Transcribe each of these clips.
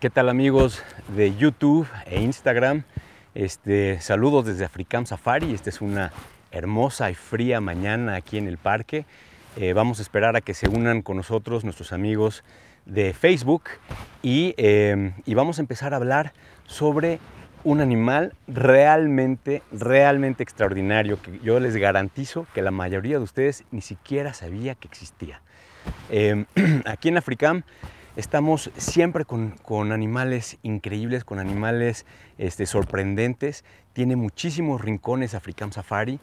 ¿Qué tal amigos de YouTube e Instagram? Este, saludos desde Africam Safari. Esta es una hermosa y fría mañana aquí en el parque. Eh, vamos a esperar a que se unan con nosotros nuestros amigos de Facebook em, y, vamos a empezar a hablar sobre un animal realmente, realmente extraordinario que yo les garantizo que la mayoría de ustedes ni siquiera sabía que existía. Em, aquí en Africam Estamos siempre con, animales increíbles, con animales este, sorprendentes. Tiene muchísimos rincones African Safari.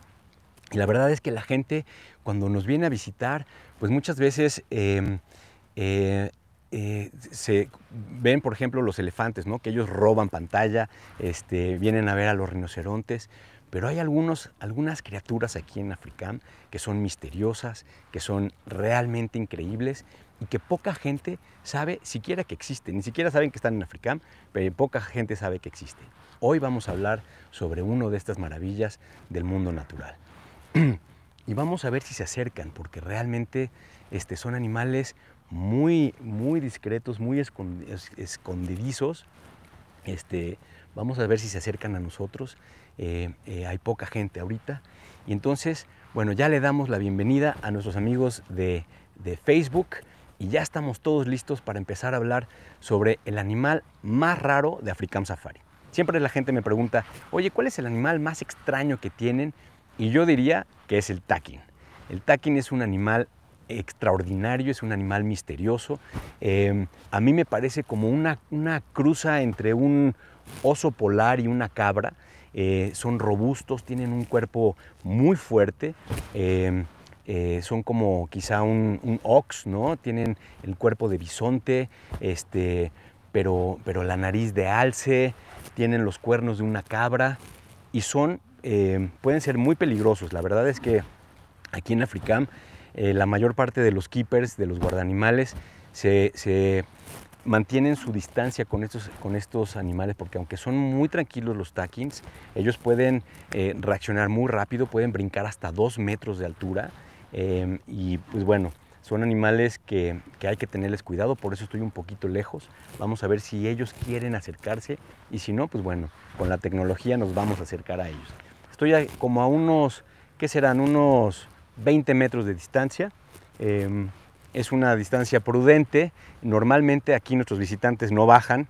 Y la verdad es que la gente cuando nos viene a visitar, pues muchas veces em, eh, eh, se ven, por ejemplo, los elefantes, ¿no? que ellos roban pantalla, este, vienen a ver a los rinocerontes, pero hay algunos, algunas criaturas aquí en Africam que son misteriosas, que son realmente increíbles y que poca gente sabe siquiera que existen. Ni siquiera saben que están en África pero poca gente sabe que existe. Hoy vamos a hablar sobre una de estas maravillas del mundo natural. y vamos a ver si se acercan, porque realmente este, son animales muy, muy discretos, muy escondidizos. Este, vamos a ver si se acercan a nosotros. Eh, eh, hay poca gente ahorita. Y entonces, bueno, ya le damos la bienvenida a nuestros amigos de, de Facebook y ya estamos todos listos para empezar a hablar sobre el animal más raro de African Safari. Siempre la gente me pregunta, oye, ¿cuál es el animal más extraño que tienen? Y yo diría que es el takin. El takin es un animal extraordinario, es un animal misterioso. Em, a mí me parece como una, una, cruza entre un oso polar y una cabra. Eh, son robustos, tienen un cuerpo muy fuerte. Em, eh, son como quizá un, ox, ¿no? Tienen el cuerpo de bisonte, este, pero, la nariz de alce, tienen los cuernos de una cabra y son, eh, pueden ser muy peligrosos. La verdad es que aquí en Africam eh, la mayor parte de los keepers, de los guardanimales, se, se mantienen su distancia con estos, animales porque aunque son muy tranquilos los takins, ellos pueden reaccionar muy rápido, pueden brincar hasta dos metros de altura Em, y pues bueno, son animales que, hay que tenerles cuidado, por eso estoy un poquito lejos. Vamos a ver si ellos quieren acercarse y si no, pues bueno, con la tecnología nos vamos a acercar a ellos. Estoy como a unos, ¿qué serán? Unos 20 metros de distancia. Em, es una distancia prudente. Normalmente aquí nuestros visitantes no bajan,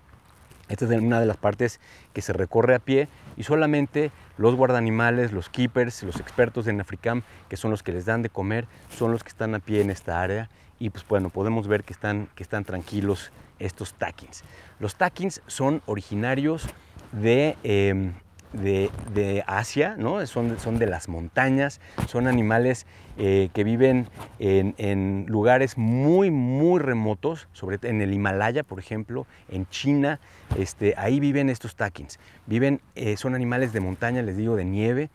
esta es una de las partes que se recorre a pie y solamente los guardanimales, los keepers, los expertos en Africam, que son los que les dan de comer, son los que están a pie en esta área y pues bueno, podemos ver que están, que están tranquilos estos takins. Los takins son originarios de em, de, Asia, ¿no? Son, de las montañas, son animales eh, que viven en, lugares muy, muy remotos, sobre en el Himalaya, por ejemplo, en China, este, ahí viven estos takins. Viven, eh, son animales de montaña, les digo, de nieve,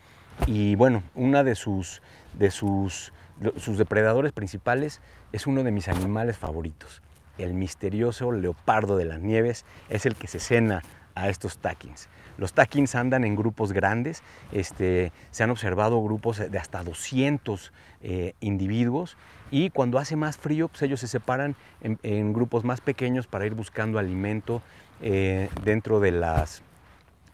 y bueno, una de sus, de sus, sus depredadores principales es uno de mis animales favoritos. El misterioso leopardo de las nieves es el que se cena a estos takins. Los takins andan en grupos grandes, este, se han observado grupos de hasta 200 eh, individuos y cuando hace más frío, pues ellos se separan en, grupos más pequeños para ir buscando alimento eh, dentro de las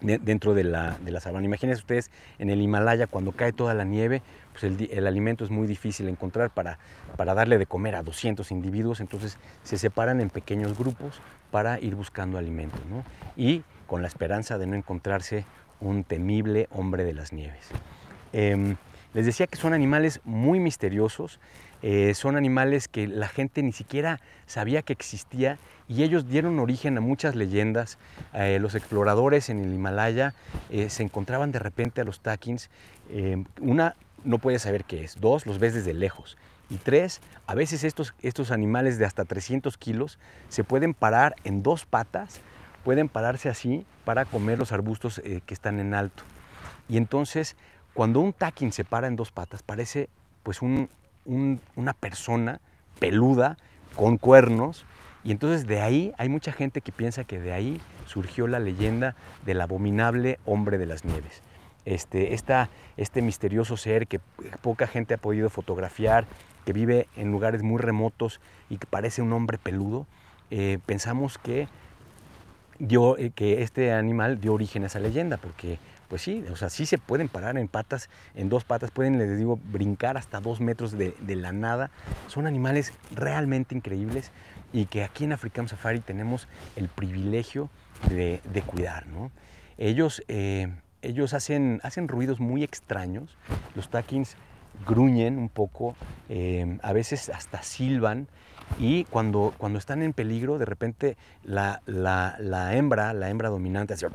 dentro de la, sabana. Imagínense ustedes en el Himalaya cuando cae toda la nieve, pues el, alimento es muy difícil encontrar para, para, darle de comer a 200 individuos, entonces se separan en pequeños grupos para ir buscando alimento. Y con la esperanza de no encontrarse un temible hombre de las nieves. Em, les decía que son animales muy misteriosos, eh, son animales que la gente ni siquiera sabía que existía y ellos dieron origen a muchas leyendas. Eh, los exploradores en el Himalaya eh, se encontraban de repente a los takins. Em, una, no puede saber qué es. Dos, los ves desde lejos. Y tres, a veces estos, estos animales de hasta 300 kilos se pueden parar en dos patas pueden pararse así para comer los arbustos eh, que están en alto. Y entonces, cuando un taquín se para en dos patas, parece pues un, una persona peluda con cuernos. Y entonces de ahí hay mucha gente que piensa que de ahí surgió la leyenda del abominable hombre de las nieves. Este, este misterioso ser que poca gente ha podido fotografiar, que vive en lugares muy remotos y que parece un hombre peludo, eh, pensamos que eh, que este animal dio origen a esa leyenda, porque pues sí, o sea, sí se pueden parar en patas, en dos patas, pueden, les digo, brincar hasta dos metros de, la nada. Son animales realmente increíbles y que aquí en African Safari tenemos el privilegio de, cuidar, ¿no? Ellos, eh, ellos hacen, hacen ruidos muy extraños, los taquins gruñen un poco, eh, a veces hasta silban, y cuando, cuando están en peligro, de repente la, hembra, la hembra dominante, hace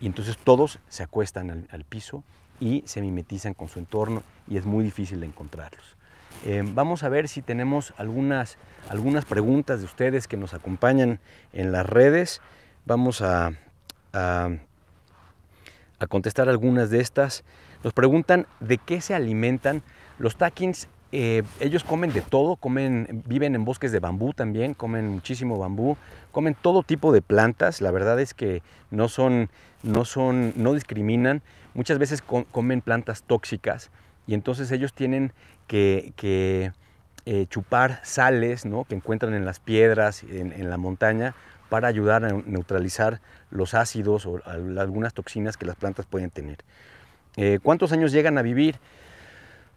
y entonces todos se acuestan al, piso y se mimetizan con su entorno y es muy difícil de encontrarlos. Eh, vamos a ver si tenemos algunas, algunas preguntas de ustedes que nos acompañan en las redes. Vamos a, a, contestar algunas de estas. Nos preguntan de qué se alimentan. Los taquins eh, ellos comen de todo, comen, viven en bosques de bambú también, comen muchísimo bambú, comen todo tipo de plantas, la verdad es que no son, no son, no discriminan, muchas veces comen plantas tóxicas y entonces ellos tienen que, eh, chupar sales ¿no? que encuentran en las piedras, en, la montaña, para ayudar a neutralizar los ácidos o algunas toxinas que las plantas pueden tener. Eh, ¿Cuántos años llegan a vivir?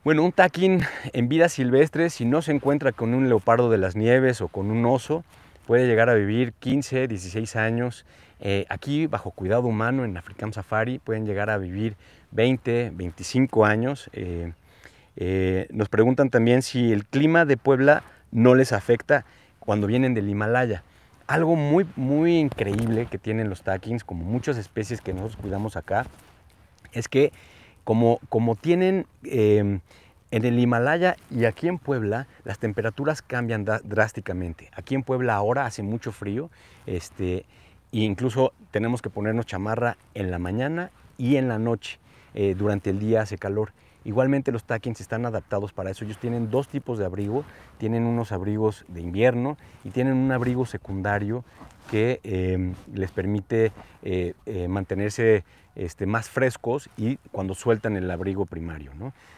Bueno, un taquín en vida silvestre, si no se encuentra con un leopardo de las nieves o con un oso, puede llegar a vivir 15, 16 años. Eh, aquí, bajo cuidado humano, en African Safari, pueden llegar a vivir 20, 25 años. Eh, eh, nos preguntan también si el clima de Puebla no les afecta cuando vienen del Himalaya. Algo muy, muy increíble que tienen los taquins, como muchas especies que nosotros cuidamos acá, es que como, tienen em, en el Himalaya y aquí en Puebla, las temperaturas cambian drásticamente. Aquí en Puebla ahora hace mucho frío, este, e incluso tenemos que ponernos chamarra en la mañana y en la noche. Eh, durante el día hace calor. Igualmente los taquins están adaptados para eso. Ellos tienen dos tipos de abrigo. Tienen unos abrigos de invierno y tienen un abrigo secundario que em, les permite eh, eh, mantenerse este, más frescos y cuando sueltan el abrigo primario.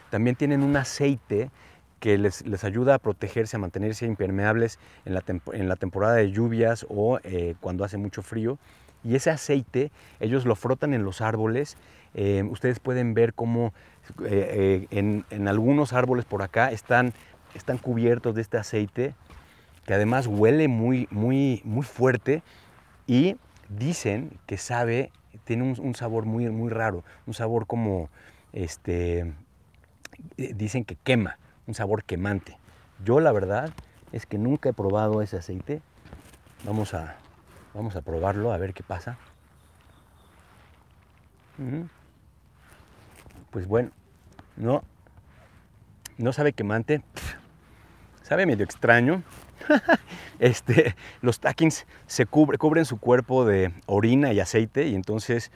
También tienen un aceite que les, ayuda a protegerse, a mantenerse impermeables la, en la temporada de lluvias o eh, cuando hace mucho frío. Y ese aceite ellos lo frotan en los árboles eh, ustedes pueden ver cómo eh, eh, en, algunos árboles por acá están, están cubiertos de este aceite que además huele muy, muy, muy fuerte y dicen que sabe, tiene un, un sabor muy, muy raro, un sabor como, este, dicen que quema, un sabor quemante. Yo la verdad es que nunca he probado ese aceite. Vamos a, vamos a probarlo a ver qué pasa. Pues bueno, no, no sabe quemante, sabe medio extraño. este, los takings se cubre, cubren su cuerpo de orina y aceite y entonces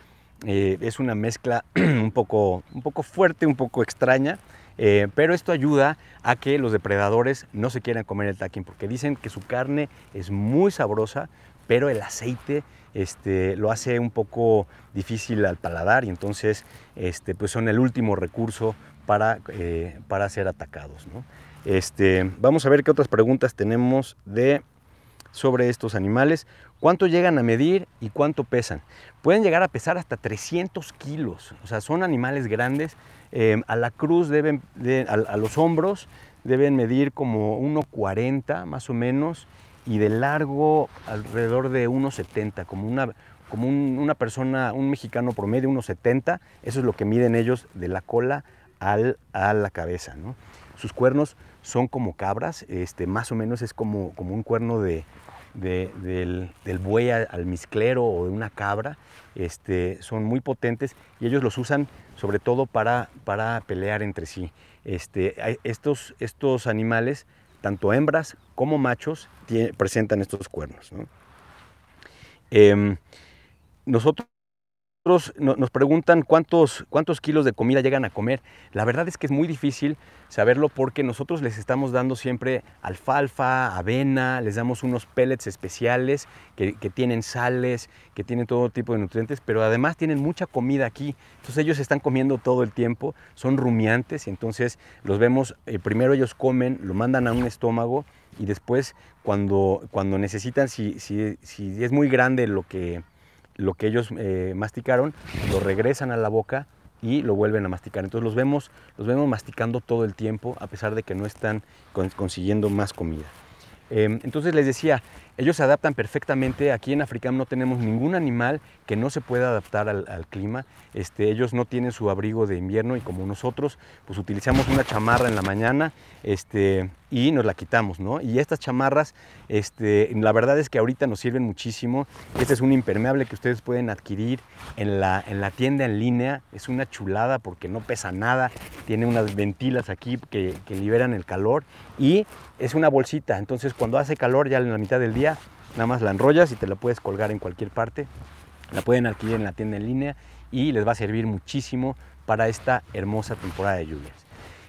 eh, es una mezcla un poco, un poco fuerte, un poco extraña. Eh, pero esto ayuda a que los depredadores no se quieran comer el takin porque dicen que su carne es muy sabrosa, pero el aceite este, lo hace un poco difícil al paladar y entonces este, pues son el último recurso para, eh, ser atacados. Este, vamos a ver qué otras preguntas tenemos sobre estos animales. ¿Cuánto llegan a medir y cuánto pesan? Pueden llegar a pesar hasta 300 kilos, o sea, son animales grandes. Eh, a la cruz a los hombros deben medir como 1,40 más o menos y de largo alrededor de 1,70, como una, como una persona, un mexicano promedio, 1,70, eso es lo que miden ellos de la cola a la cabeza. Sus cuernos son como cabras, este, más o menos es como, como un cuerno de, del, buey al misclero o de una cabra, este, son muy potentes y ellos los usan sobre todo para, para pelear entre sí. Este, estos, estos animales tanto hembras como machos presentan estos cuernos. Em, nosotros nosotros nos preguntan cuántos, cuántos kilos de comida llegan a comer. La verdad es que es muy difícil saberlo porque nosotros les estamos dando siempre alfalfa, avena, les damos unos pellets especiales que, tienen sales, que tienen todo tipo de nutrientes, pero además tienen mucha comida aquí. Entonces ellos están comiendo todo el tiempo, son rumiantes, entonces los vemos, eh, primero ellos comen, lo mandan a un estómago y después cuando, cuando necesitan, si, si, si es muy grande lo que lo que ellos eh, masticaron lo regresan a la boca y lo vuelven a masticar. Entonces los vemos, los vemos masticando todo el tiempo a pesar de que no están consiguiendo más comida. Em, entonces les decía, ellos se adaptan perfectamente. Aquí en África no tenemos ningún animal que no se pueda adaptar al, clima. Este, ellos no tienen su abrigo de invierno y como nosotros, pues utilizamos una chamarra en la mañana este, y nos la quitamos, ¿no? Y estas chamarras, este, la verdad es que ahorita nos sirven muchísimo. Este es un impermeable que ustedes pueden adquirir en la, en la tienda en línea. Es una chulada porque no pesa nada. Tiene unas ventilas aquí que liberan el calor y es una bolsita. Entonces cuando hace calor ya en la mitad del día Nada más la enrollas y te la puedes colgar en cualquier parte. La pueden adquirir en la tienda en línea y les va a servir muchísimo para esta hermosa temporada de lluvias.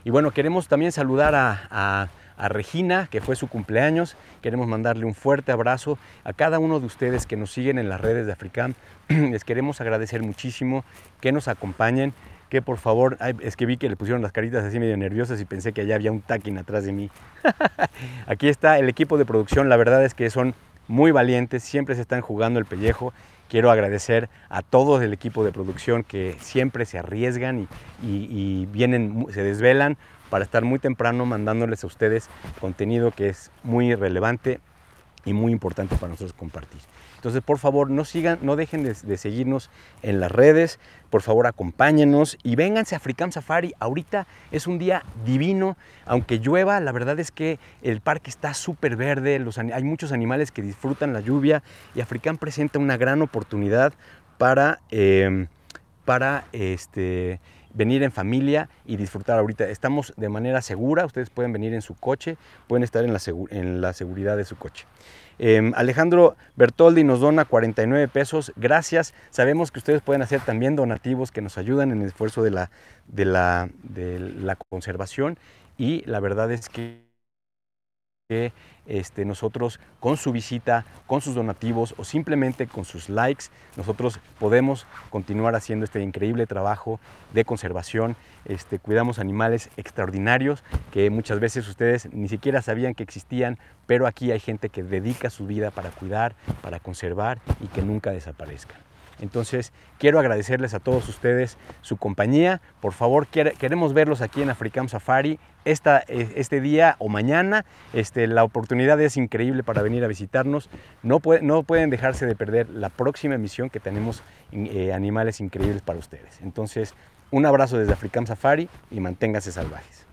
Y bueno, queremos también saludar a, a, Regina, que fue su cumpleaños. Queremos mandarle un fuerte abrazo a cada uno de ustedes que nos siguen en las redes de Africam. Les queremos agradecer muchísimo que nos acompañen que por favor, es que vi que le pusieron las caritas así medio nerviosas y pensé que allá había un taquín atrás de mí. Aquí está el equipo de producción, la verdad es que son muy valientes, siempre se están jugando el pellejo. Quiero agradecer a todo el equipo de producción que siempre se arriesgan y, y vienen, se desvelan para estar muy temprano mandándoles a ustedes contenido que es muy relevante y muy importante para nosotros compartir. Entonces, por favor, no sigan, no dejen de, seguirnos en las redes, por favor, acompáñenos y vénganse a African Safari. Ahorita es un día divino, aunque llueva, la verdad es que el parque está súper verde, los, hay muchos animales que disfrutan la lluvia y Africam presenta una gran oportunidad para, em, para este, venir en familia y disfrutar ahorita. Estamos de manera segura, ustedes pueden venir en su coche, pueden estar en la, en la seguridad de su coche. Em, Alejandro Bertoldi nos dona 49 pesos, gracias. Sabemos que ustedes pueden hacer también donativos que nos ayudan en el esfuerzo de la, de la, de la conservación y la verdad es que que este, nosotros con su visita, con sus donativos o simplemente con sus likes, nosotros podemos continuar haciendo este increíble trabajo de conservación. Este, cuidamos animales extraordinarios que muchas veces ustedes ni siquiera sabían que existían, pero aquí hay gente que dedica su vida para cuidar, para conservar y que nunca desaparezcan. Entonces, quiero agradecerles a todos ustedes su compañía. Por favor, queremos verlos aquí en Africam Safari e, este día o mañana. Este, la oportunidad es increíble para venir a visitarnos. No, pueden dejarse de perder la próxima emisión que tenemos eh, animales increíbles para ustedes. Entonces, un abrazo desde Africam Safari y manténganse salvajes.